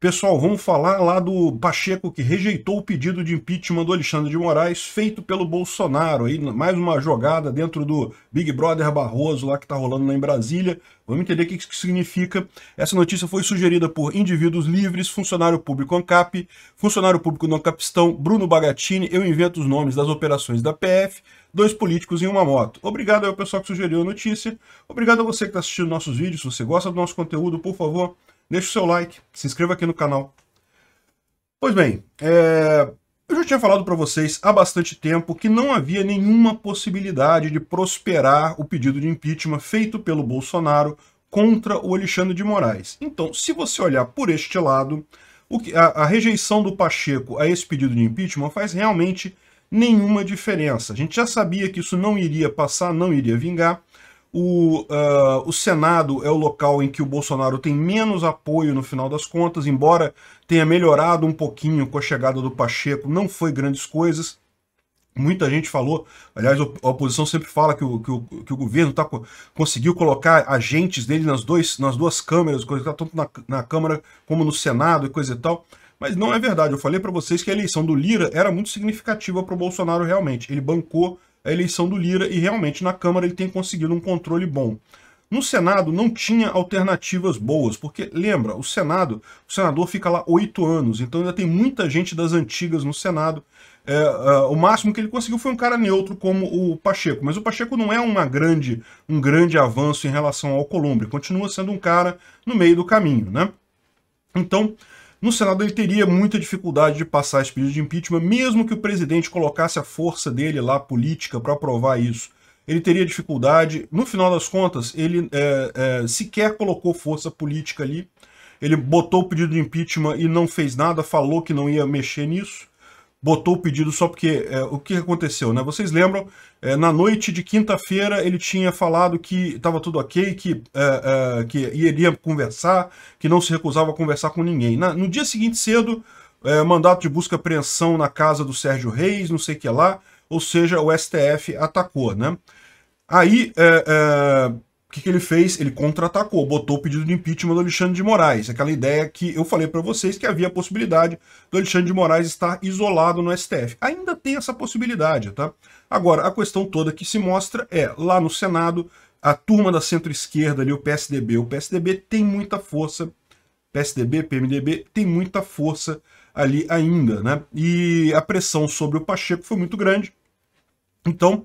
Pessoal, vamos falar lá do Pacheco que rejeitou o pedido de impeachment do Alexandre de Moraes feito pelo Bolsonaro. Aí, mais uma jogada dentro do Big Brother Barroso lá que está rolando lá em Brasília. Vamos entender o que isso significa. Essa notícia foi sugerida por indivíduos livres, funcionário público ANCAP, funcionário público não capistão, Bruno Bagatini, eu invento os nomes das operações da PF, dois políticos em uma moto. Obrigado ao pessoal que sugeriu a notícia. Obrigado a você que está assistindo nossos vídeos. Se você gosta do nosso conteúdo, por favor, deixe o seu like, se inscreva aqui no canal. Pois bem, é... eu já tinha falado para vocês há bastante tempo que não havia nenhuma possibilidade de prosperar o pedido de impeachment feito pelo Bolsonaro contra o Alexandre de Moraes. Então, se você olhar por este lado, que... a, a rejeição do Pacheco a esse pedido de impeachment faz realmente nenhuma diferença. A gente já sabia que isso não iria passar, não iria vingar. O, uh, o Senado é o local em que o Bolsonaro tem menos apoio no final das contas, embora tenha melhorado um pouquinho com a chegada do Pacheco, não foi grandes coisas. Muita gente falou, aliás, a oposição sempre fala que o, que o, que o governo tá, conseguiu colocar agentes dele nas, dois, nas duas câmeras, tá tanto na, na Câmara como no Senado e coisa e tal. Mas não é verdade. Eu falei para vocês que a eleição do Lira era muito significativa para o Bolsonaro realmente. Ele bancou a eleição do Lira e realmente na Câmara ele tem conseguido um controle bom. No Senado não tinha alternativas boas, porque lembra, o Senado, o senador fica lá oito anos, então ainda tem muita gente das antigas no Senado. É, é, o máximo que ele conseguiu foi um cara neutro como o Pacheco, mas o Pacheco não é uma grande, um grande avanço em relação ao Columbre, continua sendo um cara no meio do caminho, né? Então, no Senado ele teria muita dificuldade de passar esse pedido de impeachment, mesmo que o presidente colocasse a força dele lá, política, para aprovar isso. Ele teria dificuldade. No final das contas, ele é, é, sequer colocou força política ali. Ele botou o pedido de impeachment e não fez nada, falou que não ia mexer nisso botou o pedido só porque é, o que aconteceu, né? Vocês lembram, é, na noite de quinta-feira ele tinha falado que estava tudo ok, que, é, é, que iria conversar, que não se recusava a conversar com ninguém. Na, no dia seguinte cedo, é, mandato de busca e apreensão na casa do Sérgio Reis, não sei o que lá, ou seja, o STF atacou, né? Aí, é, o que, que, ele fez? Ele contra-atacou, botou o pedido de impeachment do Alexandre de Moraes. Aquela ideia que eu falei para vocês que havia a possibilidade do Alexandre de Moraes estar isolado no STF. Ainda tem essa possibilidade, tá? Agora, a questão toda que se mostra é, lá no Senado, a turma da centro-esquerda ali, o PSDB, o PSDB tem muita força, PSDB, PMDB, tem muita força ali ainda, né? E a pressão sobre o Pacheco foi muito grande. Então,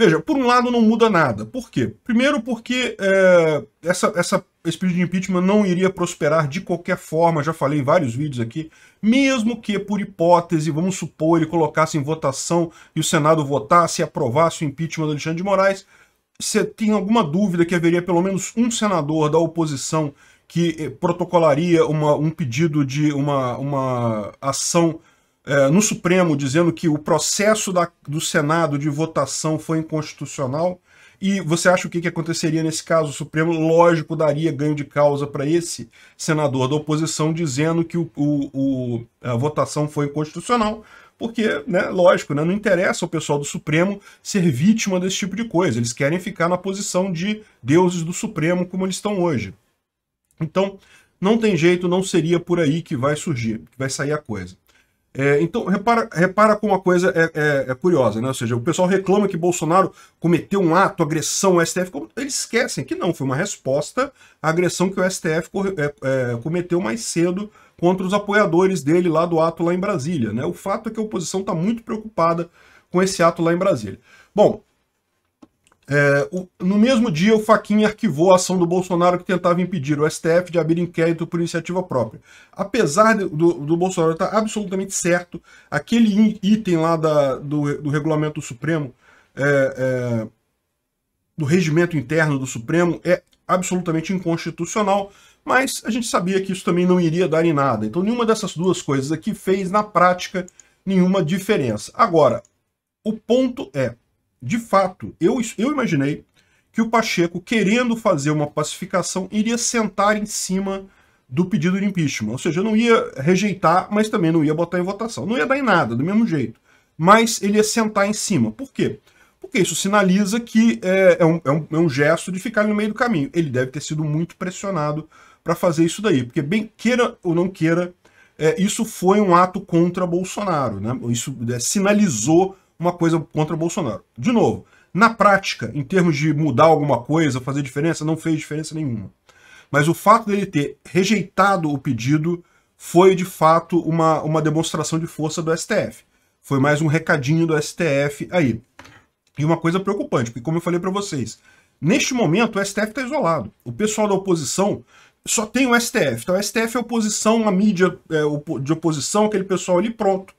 Veja, por um lado não muda nada. Por quê? Primeiro porque é, essa, essa, esse pedido de impeachment não iria prosperar de qualquer forma, já falei em vários vídeos aqui, mesmo que por hipótese, vamos supor, ele colocasse em votação e o Senado votasse e aprovasse o impeachment do Alexandre de Moraes, você tem alguma dúvida que haveria pelo menos um senador da oposição que eh, protocolaria uma, um pedido de uma, uma ação é, no Supremo dizendo que o processo da, do Senado de votação foi inconstitucional. E você acha o que, que aconteceria nesse caso? O Supremo, lógico, daria ganho de causa para esse senador da oposição dizendo que o, o, o, a votação foi inconstitucional, porque, né, lógico, né, não interessa ao pessoal do Supremo ser vítima desse tipo de coisa. Eles querem ficar na posição de deuses do Supremo como eles estão hoje. Então, não tem jeito, não seria por aí que vai surgir, que vai sair a coisa. É, então, repara, repara como a coisa é, é, é, curiosa, né? Ou seja, o pessoal reclama que Bolsonaro cometeu um ato, agressão ao STF. Eles esquecem que não, foi uma resposta à agressão que o STF é, é, cometeu mais cedo contra os apoiadores dele lá do ato lá em Brasília, né? O fato é que a oposição está muito preocupada com esse ato lá em Brasília. Bom, é, o, no mesmo dia, o Faquinha arquivou a ação do Bolsonaro que tentava impedir o STF de abrir inquérito por iniciativa própria. Apesar de, do, do, Bolsonaro estar absolutamente certo, aquele item lá da, do, do regulamento do Supremo, é, é, do regimento interno do Supremo, é absolutamente inconstitucional, mas a gente sabia que isso também não iria dar em nada. Então, nenhuma dessas duas coisas aqui fez, na prática, nenhuma diferença. Agora, o ponto é de fato, eu, eu imaginei que o Pacheco, querendo fazer uma pacificação, iria sentar em cima do pedido de impeachment. Ou seja, não ia rejeitar, mas também não ia botar em votação. Não ia dar em nada, do mesmo jeito. Mas ele ia sentar em cima. Por quê? Porque isso sinaliza que é, é, um, é, um, é um, gesto de ficar no meio do caminho. Ele deve ter sido muito pressionado para fazer isso daí. Porque, bem queira ou não queira, é, isso foi um ato contra Bolsonaro. Né? Isso é, sinalizou uma coisa contra Bolsonaro. De novo, na prática, em termos de mudar alguma coisa, fazer diferença, não fez diferença nenhuma. Mas o fato dele ter rejeitado o pedido foi, de fato, uma, uma demonstração de força do STF. Foi mais um recadinho do STF aí. E uma coisa preocupante, porque, como eu falei para vocês, neste momento o STF está isolado. O pessoal da oposição só tem o STF. Então o STF é oposição, a mídia é, de oposição, aquele pessoal ali pronto.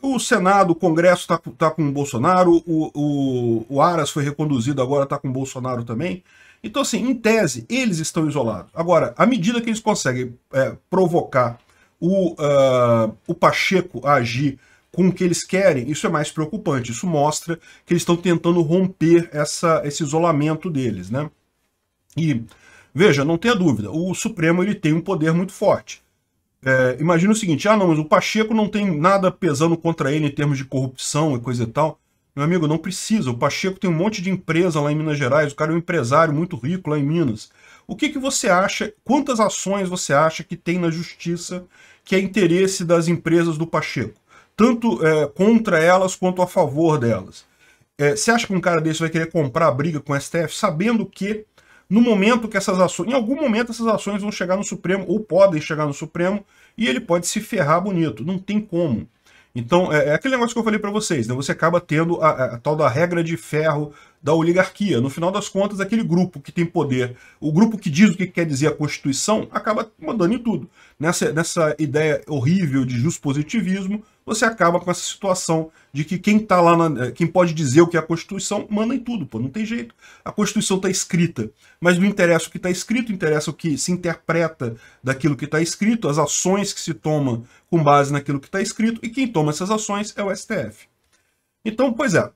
O Senado, o Congresso está tá com o Bolsonaro, o, o, o Aras foi reconduzido, agora está com o Bolsonaro também. Então, assim, em tese, eles estão isolados. Agora, à medida que eles conseguem é, provocar o, uh, o Pacheco a agir com o que eles querem, isso é mais preocupante. Isso mostra que eles estão tentando romper essa, esse isolamento deles, né? E, veja, não tenha dúvida, o Supremo ele tem um poder muito forte é, imagina o seguinte: ah, não, mas o Pacheco não tem nada pesando contra ele em termos de corrupção e coisa e tal. Meu amigo, não precisa. O Pacheco tem um monte de empresa lá em Minas Gerais, o cara é um empresário muito rico lá em Minas. O que, que você acha, quantas ações você acha que tem na justiça que é interesse das empresas do Pacheco? Tanto é, contra elas quanto a favor delas. É, você acha que um cara desse vai querer comprar briga com o STF sabendo que no momento que essas ações, em algum momento essas ações vão chegar no Supremo ou podem chegar no Supremo e ele pode se ferrar bonito, não tem como. Então, é, é aquele negócio que eu falei para vocês, né? Você acaba tendo a, a, a, tal da regra de ferro da oligarquia. No final das contas, aquele grupo que tem poder, o grupo que diz o que quer dizer a Constituição, acaba mandando em tudo. Nessa, nessa ideia horrível de positivismo você acaba com essa situação de que quem tá lá, na, eh, quem pode dizer o que é a Constituição, manda em tudo, pô, não tem jeito. A Constituição está escrita, mas não interessa o que está escrito, interessa o que se interpreta daquilo que está escrito, as ações que se tomam com base naquilo que está escrito, e quem toma essas ações é o STF. Então, pois é.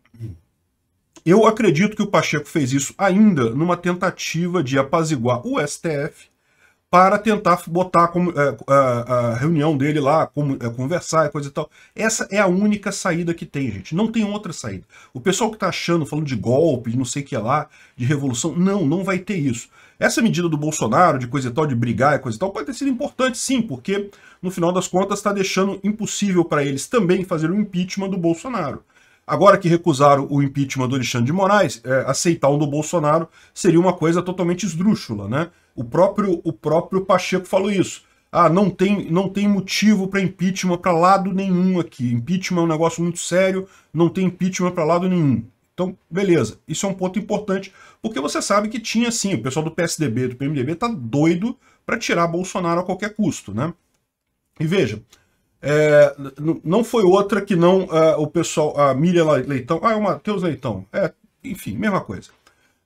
Eu acredito que o Pacheco fez isso ainda numa tentativa de apaziguar o STF para tentar botar a, é, a, a reunião dele lá, é, conversar e coisa e tal. Essa é a única saída que tem, gente. Não tem outra saída. O pessoal que está achando, falando de golpe, de não sei o que lá, de revolução, não, não vai ter isso. Essa medida do Bolsonaro, de coisa e tal, de brigar e coisa e tal, pode ter sido importante sim, porque no final das contas está deixando impossível para eles também fazer o impeachment do Bolsonaro. Agora que recusaram o impeachment do Alexandre de Moraes, é, aceitar o do Bolsonaro seria uma coisa totalmente esdrúxula, né? O próprio, o próprio Pacheco falou isso. Ah, não tem, não tem motivo para impeachment para lado nenhum aqui. Impeachment é um negócio muito sério, não tem impeachment para lado nenhum. Então, beleza, isso é um ponto importante, porque você sabe que tinha sim, o pessoal do PSDB e do PMDB tá doido para tirar Bolsonaro a qualquer custo, né? E veja, é, não foi outra que não uh, o pessoal, a Miriam Leitão, ah, é o Matheus Leitão, é, enfim, mesma coisa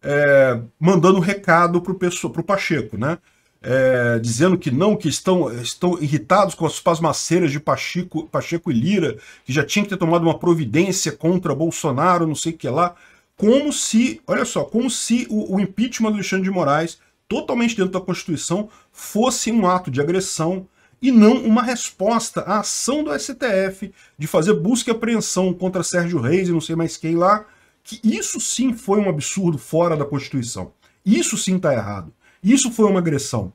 é, mandando um recado para o Pacheco, né? É, dizendo que não, que estão, estão irritados com as pasmaceiras de Pacheco, Pacheco e Lira, que já tinha que ter tomado uma providência contra Bolsonaro, não sei o que lá. Como se, olha só, como se o, o impeachment do Alexandre de Moraes, totalmente dentro da Constituição, fosse um ato de agressão e não uma resposta à ação do STF de fazer busca e apreensão contra Sérgio Reis e não sei mais quem lá, que isso sim foi um absurdo fora da Constituição. Isso sim está errado. Isso foi uma agressão.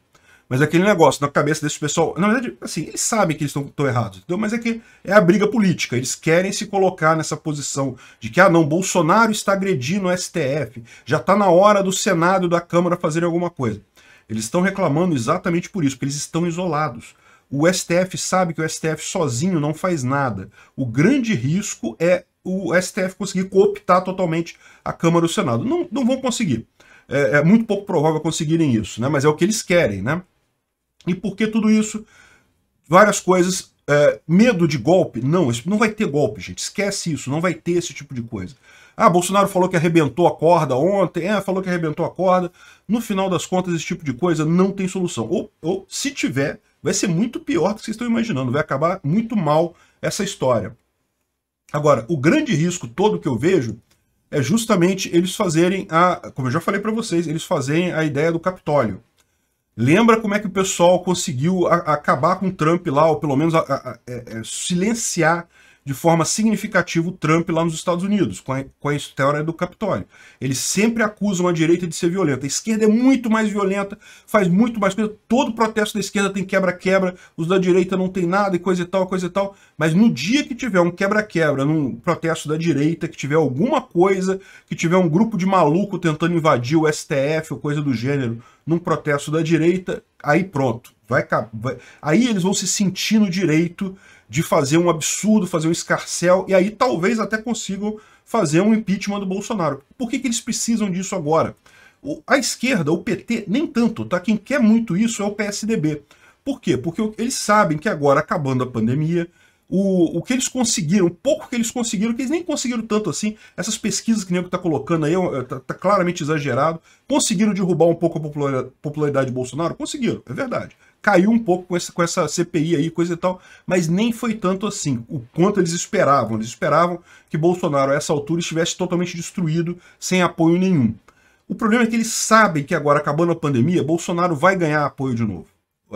Mas é aquele negócio na cabeça desse pessoal, na verdade, assim, eles sabem que eles estão errados, entendeu? Mas é que é a briga política. Eles querem se colocar nessa posição de que, ah, não, Bolsonaro está agredindo o STF, já está na hora do Senado e da Câmara fazerem alguma coisa. Eles estão reclamando exatamente por isso, porque eles estão isolados. O STF sabe que o STF sozinho não faz nada. O grande risco é o STF conseguir cooptar totalmente a Câmara e o Senado. Não, não vão conseguir. É, é, muito pouco provável conseguirem isso, né? mas é o que eles querem. Né? E por que tudo isso? Várias coisas. É, medo de golpe? Não, não vai ter golpe, gente. Esquece isso, não vai ter esse tipo de coisa. Ah, Bolsonaro falou que arrebentou a corda ontem, é, falou que arrebentou a corda. No final das contas, esse tipo de coisa não tem solução. Ou, ou se tiver, vai ser muito pior do que vocês estão imaginando. Vai acabar muito mal essa história. Agora, o grande risco todo que eu vejo é justamente eles fazerem a, como eu já falei para vocês, eles fazerem a ideia do Capitólio. Lembra como é que o pessoal conseguiu a, acabar com o Trump lá, ou pelo menos a, é, é, silenciar de forma significativa o Trump lá nos Estados Unidos, com a, com a história do Capitólio. Eles sempre acusam a direita de ser violenta. A esquerda é muito mais violenta, faz muito mais coisa. Todo protesto da esquerda tem quebra-quebra, os da direita não tem nada e coisa e tal, coisa e tal. Mas no dia que tiver um quebra-quebra, num protesto da direita, que tiver alguma coisa, que tiver um grupo de maluco tentando invadir o STF ou coisa do gênero, num protesto da direita, aí pronto. Vai, vai, aí eles vão se sentir no direito de fazer um absurdo, fazer um escarcel, e aí talvez até consigam fazer um impeachment do Bolsonaro. Por que, que eles precisam disso agora? O, a esquerda, o PT, nem tanto, tá? Quem quer muito isso é o PSDB. Por quê? Porque eles sabem que agora, acabando a pandemia, o, o que eles conseguiram, o pouco que eles conseguiram, que eles nem conseguiram tanto assim, essas pesquisas que o Nego está colocando aí, está é é, tá claramente exagerado, conseguiram derrubar um pouco a popularidade de Bolsonaro? Conseguiram, é verdade caiu um pouco com essa, com essa CPI aí, coisa e tal, mas nem foi tanto assim, o quanto eles esperavam. Eles esperavam que Bolsonaro, a essa altura, estivesse totalmente destruído, sem apoio nenhum. O problema é que eles sabem que agora, acabando a pandemia, Bolsonaro vai ganhar apoio de novo.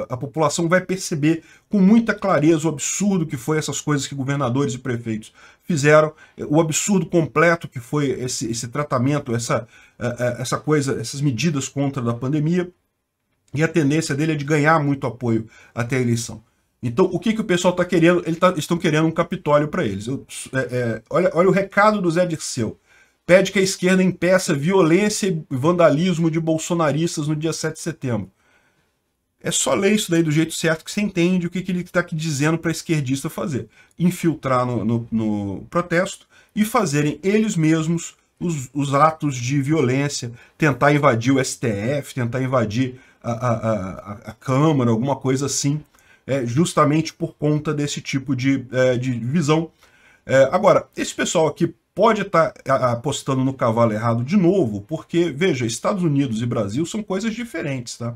A população vai perceber com muita clareza o absurdo que foi essas coisas que governadores e prefeitos fizeram, o absurdo completo que foi esse, esse tratamento, essa, eh, eh, essa coisa, essas medidas contra a pandemia. E a tendência dele é de ganhar muito apoio até a eleição. Então, o que, que o pessoal está querendo? Eles tá, estão querendo um Capitólio para eles. Eu, é, é, olha, olha o recado do Zé Dirceu. Pede que a esquerda impeça violência e vandalismo de bolsonaristas no dia 7 de setembro. É só ler isso daí do jeito certo que você entende o que, que ele está aqui dizendo para esquerdista fazer. Infiltrar no, no, no, protesto e fazerem eles mesmos os, os atos de violência, tentar invadir o STF, tentar invadir a, a, a, Câmara, alguma coisa assim, é, justamente por conta desse tipo de, é, de visão. É, agora, esse pessoal aqui pode estar tá apostando no cavalo errado de novo, porque, veja, Estados Unidos e Brasil são coisas diferentes, tá?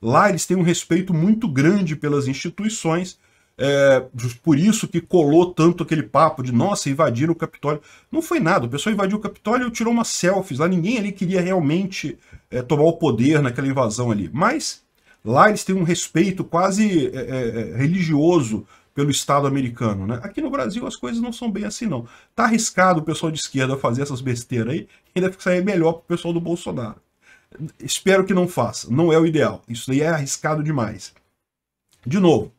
Lá eles têm um respeito muito grande pelas instituições, é, por isso que colou tanto aquele papo de nossa, invadiram o Capitólio. Não foi nada, o pessoal invadiu o Capitólio e tirou umas selfies lá. Ninguém ali queria realmente é, tomar o poder naquela invasão ali. Mas lá eles têm um respeito quase é, é, é religioso pelo Estado americano. Né? Aqui no Brasil as coisas não são bem assim, não. Tá arriscado o pessoal de esquerda fazer essas besteiras aí, ainda fica sair melhor pro pessoal do Bolsonaro. Espero que não faça, não é o ideal. Isso aí é arriscado demais. De novo,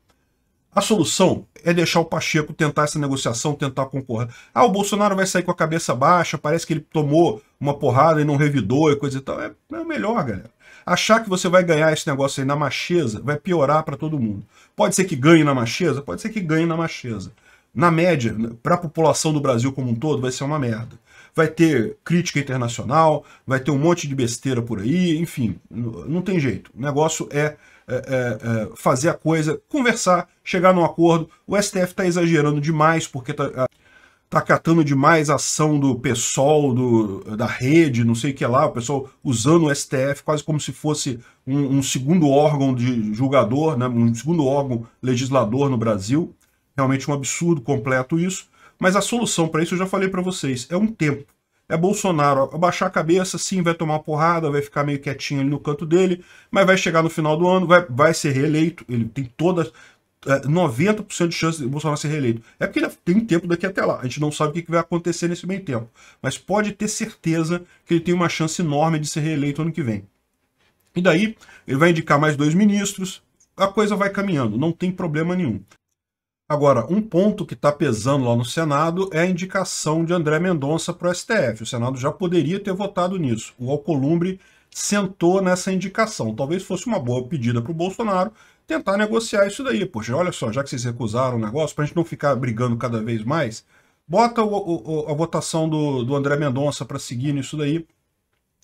a solução é deixar o Pacheco tentar essa negociação, tentar concorrer. Ah, o Bolsonaro vai sair com a cabeça baixa, parece que ele tomou uma porrada e não revidou e coisa e tal. É, é melhor, galera. Achar que você vai ganhar esse negócio aí na macheza vai piorar para todo mundo. Pode ser que ganhe na macheza? Pode ser que ganhe na macheza. Na média, para a população do Brasil como um todo, vai ser uma merda. Vai ter crítica internacional, vai ter um monte de besteira por aí, enfim, não tem jeito. O negócio é é, é, é, fazer a coisa, conversar, chegar num acordo. O STF está exagerando demais, porque está tá catando demais a ação do pessoal, do, da rede, não sei o que lá, o pessoal usando o STF quase como se fosse um, um segundo órgão de julgador, né, um segundo órgão legislador no Brasil. Realmente um absurdo completo isso. Mas a solução para isso, eu já falei para vocês, é um tempo é Bolsonaro. Abaixar a cabeça, sim, vai tomar porrada, vai ficar meio quietinho ali no canto dele, mas vai chegar no final do ano, vai, vai ser reeleito. Ele tem todas. É, 90% de chance de Bolsonaro ser reeleito. É porque ele tem tempo daqui até lá. A gente não sabe o que vai acontecer nesse meio tempo. Mas pode ter certeza que ele tem uma chance enorme de ser reeleito ano que vem. E daí, ele vai indicar mais dois ministros, a coisa vai caminhando, não tem problema nenhum. Agora, um ponto que está pesando lá no Senado é a indicação de André Mendonça para o STF. O Senado já poderia ter votado nisso. O Alcolumbre sentou nessa indicação. Talvez fosse uma boa pedida para o Bolsonaro tentar negociar isso daí. Poxa, olha só, já que vocês recusaram o negócio, para a gente não ficar brigando cada vez mais, bota o, o, a votação do, do André Mendonça para seguir nisso daí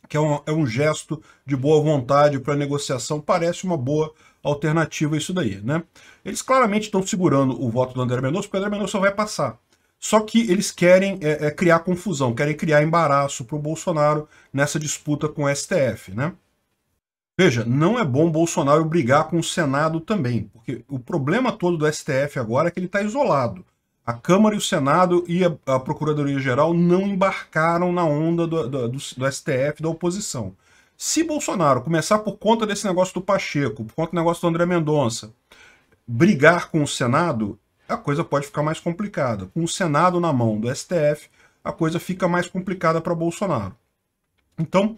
que é um, é um gesto de boa vontade para negociação, parece uma boa alternativa isso daí, né? Eles claramente estão segurando o voto do André Mendonça, porque o André Mendonça vai passar. Só que eles querem é, é, criar confusão, querem criar embaraço para o Bolsonaro nessa disputa com o STF, né? Veja, não é bom Bolsonaro brigar com o Senado também, porque o problema todo do STF agora é que ele está isolado a Câmara e o Senado e a, a Procuradoria-Geral não embarcaram na onda do, do, do, do STF da oposição. Se Bolsonaro começar por conta desse negócio do Pacheco, por conta do negócio do André Mendonça, brigar com o Senado, a coisa pode ficar mais complicada. Com o Senado na mão do STF, a coisa fica mais complicada para Bolsonaro. Então,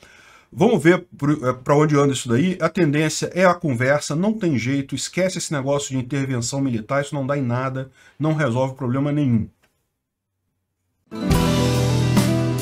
Vamos ver para eh, onde anda isso daí. A tendência é a conversa, não tem jeito, esquece esse negócio de intervenção militar, isso não dá em nada, não resolve problema nenhum.